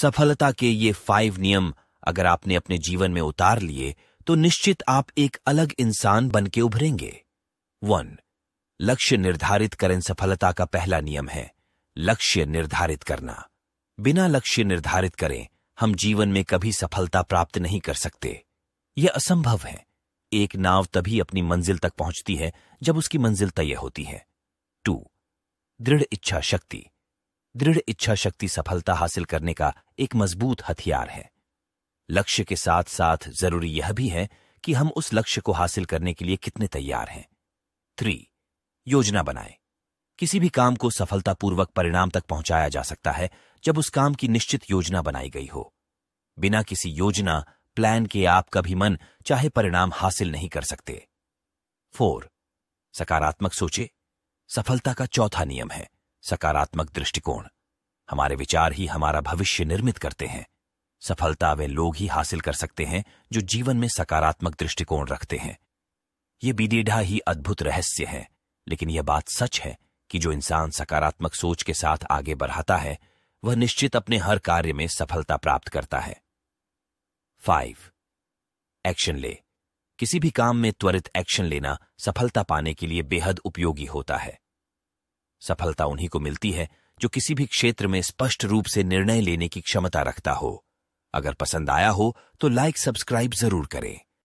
सफलता के ये फाइव नियम अगर आपने अपने जीवन में उतार लिए तो निश्चित आप एक अलग इंसान बन के उभरेंगे वन लक्ष्य निर्धारित करें सफलता का पहला नियम है लक्ष्य निर्धारित करना बिना लक्ष्य निर्धारित करें हम जीवन में कभी सफलता प्राप्त नहीं कर सकते यह असंभव है एक नाव तभी अपनी मंजिल तक पहुंचती है जब उसकी मंजिल तय होती है टू दृढ़ इच्छा शक्ति दृढ़ इच्छा शक्ति सफलता हासिल करने का एक मजबूत हथियार है लक्ष्य के साथ साथ जरूरी यह भी है कि हम उस लक्ष्य को हासिल करने के लिए कितने तैयार हैं थ्री योजना बनाए किसी भी काम को सफलतापूर्वक परिणाम तक पहुंचाया जा सकता है जब उस काम की निश्चित योजना बनाई गई हो बिना किसी योजना प्लान के आप कभी मन चाहे परिणाम हासिल नहीं कर सकते फोर सकारात्मक सोचे सफलता का चौथा नियम है सकारात्मक दृष्टिकोण हमारे विचार ही हमारा भविष्य निर्मित करते हैं सफलता वे लोग ही हासिल कर सकते हैं जो जीवन में सकारात्मक दृष्टिकोण रखते हैं ये बीदीढ़ा ही अद्भुत रहस्य है लेकिन यह बात सच है कि जो इंसान सकारात्मक सोच के साथ आगे बढ़ाता है वह निश्चित अपने हर कार्य में सफलता प्राप्त करता है फाइव एक्शन ले किसी भी काम में त्वरित एक्शन लेना सफलता पाने के लिए बेहद उपयोगी होता है सफलता उन्हीं को मिलती है जो किसी भी क्षेत्र में स्पष्ट रूप से निर्णय लेने की क्षमता रखता हो अगर पसंद आया हो तो लाइक सब्सक्राइब जरूर करें